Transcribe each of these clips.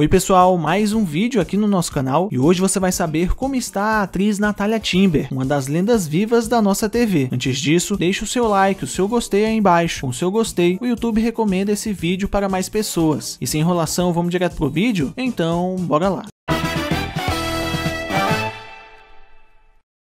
Oi pessoal, mais um vídeo aqui no nosso canal e hoje você vai saber como está a atriz Natalia Timber, uma das lendas vivas da nossa TV. Antes disso, deixe o seu like, o seu gostei aí embaixo. Com o seu gostei, o YouTube recomenda esse vídeo para mais pessoas. E sem enrolação, vamos direto pro vídeo? Então, bora lá.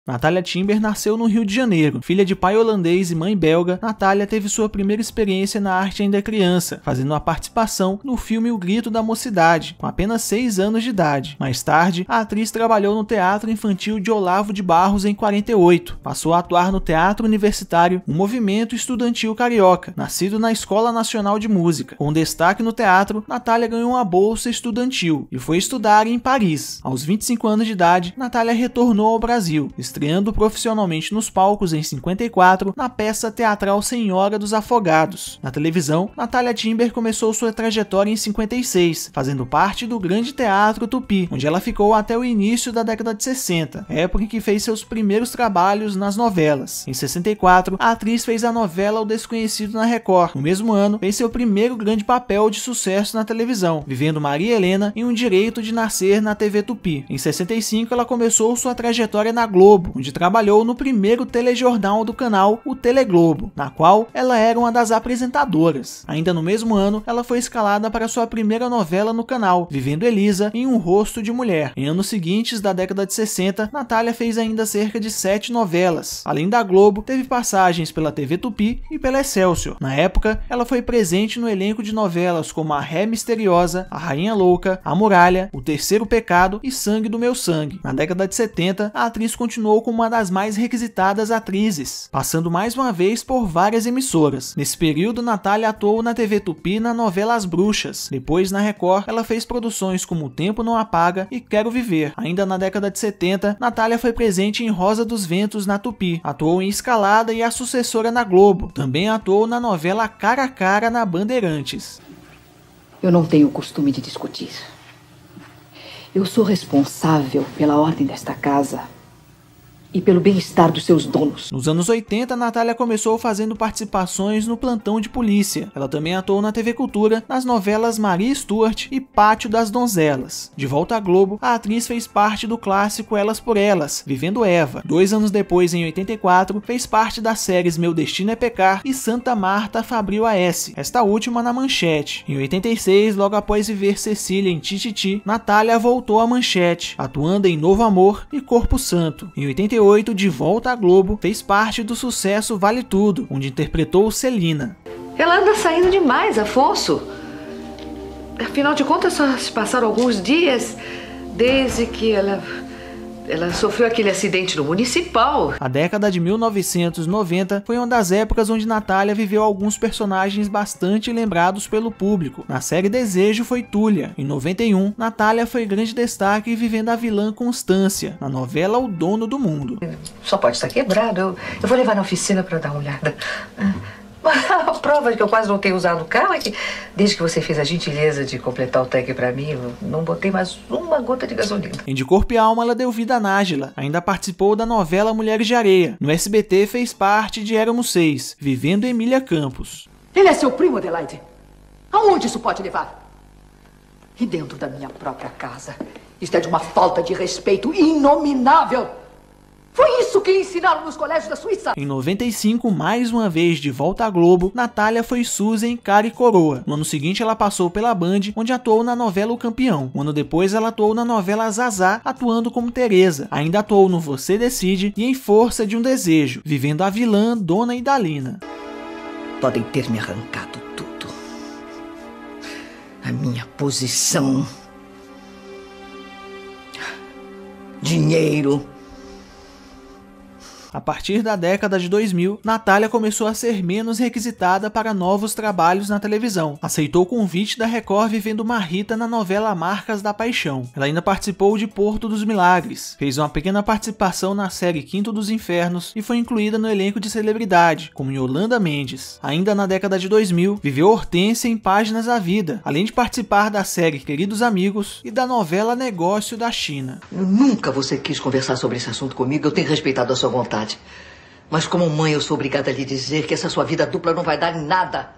Natália Timber nasceu no Rio de Janeiro. Filha de pai holandês e mãe belga, Natália teve sua primeira experiência na arte ainda criança, fazendo uma participação no filme O Grito da Mocidade, com apenas 6 anos de idade. Mais tarde, a atriz trabalhou no Teatro Infantil de Olavo de Barros em 48. Passou a atuar no Teatro Universitário, um movimento estudantil carioca, nascido na Escola Nacional de Música. Com destaque no teatro, Natália ganhou uma bolsa estudantil e foi estudar em Paris. Aos 25 anos de idade, Natália retornou ao Brasil estreando profissionalmente nos palcos em 54 na peça teatral Senhora dos Afogados. Na televisão, Natália Timber começou sua trajetória em 56, fazendo parte do Grande Teatro Tupi, onde ela ficou até o início da década de 60, época em que fez seus primeiros trabalhos nas novelas. Em 64, a atriz fez a novela O Desconhecido na Record. No mesmo ano, fez seu primeiro grande papel de sucesso na televisão, vivendo Maria Helena em um direito de nascer na TV Tupi. Em 65, ela começou sua trajetória na Globo, Globo, onde trabalhou no primeiro telejornal do canal, o Teleglobo, na qual ela era uma das apresentadoras. Ainda no mesmo ano, ela foi escalada para sua primeira novela no canal, Vivendo Elisa em um Rosto de Mulher. Em anos seguintes da década de 60, Natália fez ainda cerca de sete novelas. Além da Globo, teve passagens pela TV Tupi e pela Excelsior. Na época, ela foi presente no elenco de novelas como A Ré Misteriosa, A Rainha Louca, A Muralha, O Terceiro Pecado e Sangue do Meu Sangue. Na década de 70, a atriz continuou continuou como uma das mais requisitadas atrizes, passando mais uma vez por várias emissoras. Nesse período, Natália atuou na TV Tupi na novela As Bruxas. Depois, na Record, ela fez produções como O Tempo Não Apaga e Quero Viver. Ainda na década de 70, Natália foi presente em Rosa dos Ventos na Tupi, atuou em Escalada e A Sucessora na Globo. Também atuou na novela Cara a Cara na Bandeirantes. Eu não tenho o costume de discutir. Eu sou responsável pela ordem desta casa e pelo bem-estar dos seus donos. Nos anos 80, Natália começou fazendo participações no plantão de polícia. Ela também atuou na TV Cultura, nas novelas Maria Stuart e Pátio das Donzelas. De volta à Globo, a atriz fez parte do clássico Elas por Elas, Vivendo Eva. Dois anos depois, em 84, fez parte das séries Meu Destino é Pecar e Santa Marta Fabril A.S., esta última na Manchete. Em 86, logo após viver Cecília em Tititi, Natália voltou à Manchete, atuando em Novo Amor e Corpo Santo. Em 88, 98, de volta à Globo, fez parte do sucesso Vale Tudo, onde interpretou Celina. Ela anda saindo demais, Afonso. Afinal de contas, só se passaram alguns dias desde que ela ela sofreu aquele acidente no municipal. A década de 1990 foi uma das épocas onde Natália viveu alguns personagens bastante lembrados pelo público. Na série Desejo foi Tulia. Em 91, Natália foi grande destaque vivendo a vilã Constância, na novela O Dono do Mundo. Só pode estar quebrado. Eu, eu vou levar na oficina para dar uma olhada. Ah. A prova de que eu quase não tenho usado o carro é que, desde que você fez a gentileza de completar o tanque para mim, eu não botei mais uma gota de gasolina. Em De Corpo e Alma, ela deu vida a Nájila. Ainda participou da novela Mulheres de Areia. No SBT, fez parte de Éramos Seis, vivendo Emília Campos. Ele é seu primo, Adelaide. Aonde isso pode levar? E dentro da minha própria casa. Isto é de uma falta de respeito inominável. Foi isso que lhe ensinaram nos colégios da Suíça. Em 95, mais uma vez de volta à Globo, Natália foi Susan, cara e coroa. No ano seguinte, ela passou pela Band, onde atuou na novela O Campeão. Um ano depois, ela atuou na novela Zazá, atuando como Teresa. Ainda atuou no Você Decide e em Força de um Desejo, vivendo a vilã Dona Idalina. Podem ter me arrancado tudo. A minha posição. Dinheiro a partir da década de 2000, Natália começou a ser menos requisitada para novos trabalhos na televisão. Aceitou o convite da Record vivendo Marrita na novela Marcas da Paixão. Ela ainda participou de Porto dos Milagres, fez uma pequena participação na série Quinto dos Infernos e foi incluída no elenco de celebridade, como Yolanda Mendes. Ainda na década de 2000, viveu Hortência em Páginas da Vida, além de participar da série Queridos Amigos e da novela Negócio da China. Nunca você quis conversar sobre esse assunto comigo, eu tenho respeitado a sua vontade vontade. Mas como mãe, eu sou obrigada a lhe dizer que essa sua vida dupla não vai dar em nada.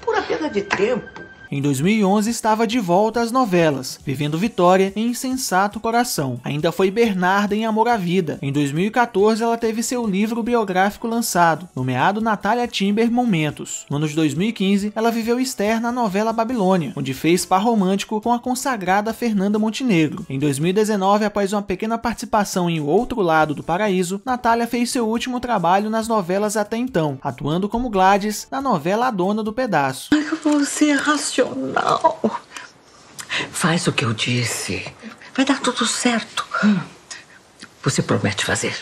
Pura perda de tempo. Em 2011 estava de volta às novelas, vivendo Vitória em Insensato Coração. Ainda foi Bernarda em Amor à Vida. Em 2014 ela teve seu livro biográfico lançado, nomeado Natália Timber Momentos. No ano de 2015 ela viveu Esther na novela Babilônia, onde fez par romântico com a consagrada Fernanda Montenegro. Em 2019, após uma pequena participação em O Outro Lado do Paraíso, Natália fez seu último trabalho nas novelas até então, atuando como Gladys na novela A Dona do Pedaço. que profissional. Faz o que eu disse. Vai dar tudo certo. Hum. Você promete fazer?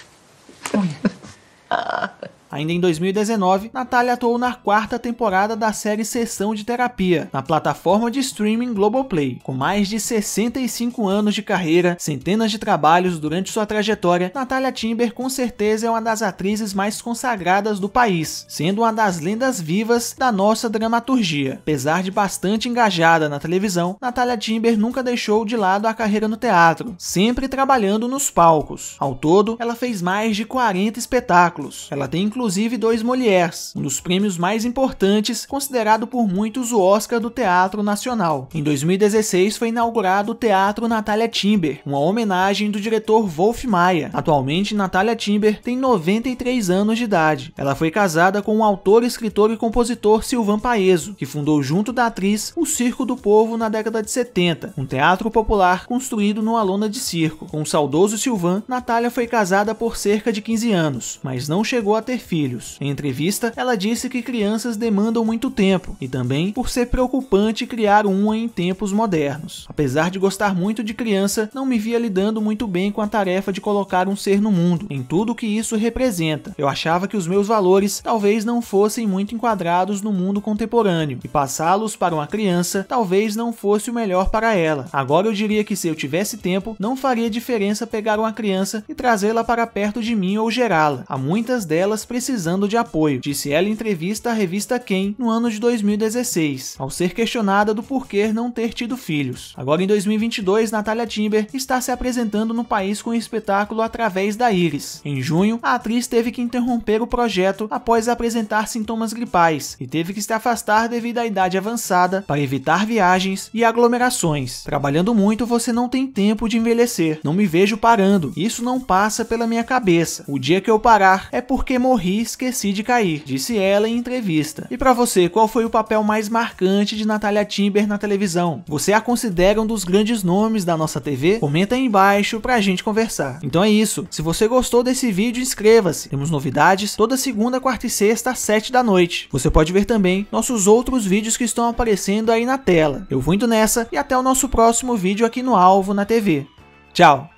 Ah. Ainda em 2019, Natália atuou na quarta temporada da série Sessão de Terapia, na plataforma de streaming Globoplay. Com mais de 65 anos de carreira, centenas de trabalhos durante sua trajetória, Natália Timber com certeza é uma das atrizes mais consagradas do país, sendo uma das lendas vivas da nossa dramaturgia. Apesar de bastante engajada na televisão, Natália Timber nunca deixou de lado a carreira no teatro, sempre trabalhando nos palcos. Ao todo, ela fez mais de 40 espetáculos. Ela tem inclusive dois Molières, um dos prêmios mais importantes, considerado por muitos o Oscar do Teatro Nacional. Em 2016 foi inaugurado o Teatro Natália Timber, uma homenagem do diretor Wolf Maia. Atualmente, Natália Timber tem 93 anos de idade. Ela foi casada com o autor, escritor e compositor Silvan Paeso, que fundou junto da atriz o Circo do Povo na década de 70, um teatro popular construído numa lona de circo. Com o saudoso Silvan, Natália foi casada por cerca de 15 anos, mas não chegou a ter filhos. Em entrevista, ela disse que crianças demandam muito tempo e também por ser preocupante criar uma em tempos modernos. Apesar de gostar muito de criança, não me via lidando muito bem com a tarefa de colocar um ser no mundo, em tudo o que isso representa. Eu achava que os meus valores talvez não fossem muito enquadrados no mundo contemporâneo e passá-los para uma criança talvez não fosse o melhor para ela. Agora eu diria que se eu tivesse tempo, não faria diferença pegar uma criança e trazê-la para perto de mim ou gerá-la. Há muitas delas precisando de apoio, disse ela em entrevista à revista Quem no ano de 2016, ao ser questionada do porquê não ter tido filhos. Agora em 2022, Natalia Timber está se apresentando no país com o espetáculo Através da Íris. Em junho, a atriz teve que interromper o projeto após apresentar sintomas gripais e teve que se afastar devido à idade avançada para evitar viagens e aglomerações. Trabalhando muito, você não tem tempo de envelhecer. Não me vejo parando. Isso não passa pela minha cabeça. O dia que eu parar é porque morri morri, esqueci de cair, disse ela em entrevista. E para você, qual foi o papel mais marcante de Natalia Timber na televisão? Você a considera um dos grandes nomes da nossa TV? Comenta aí embaixo pra gente conversar. Então é isso. Se você gostou desse vídeo, inscreva-se. Temos novidades toda segunda, quarta e sexta às 7 da noite. Você pode ver também nossos outros vídeos que estão aparecendo aí na tela. Eu vou indo nessa e até o nosso próximo vídeo aqui no Alvo na TV. Tchau!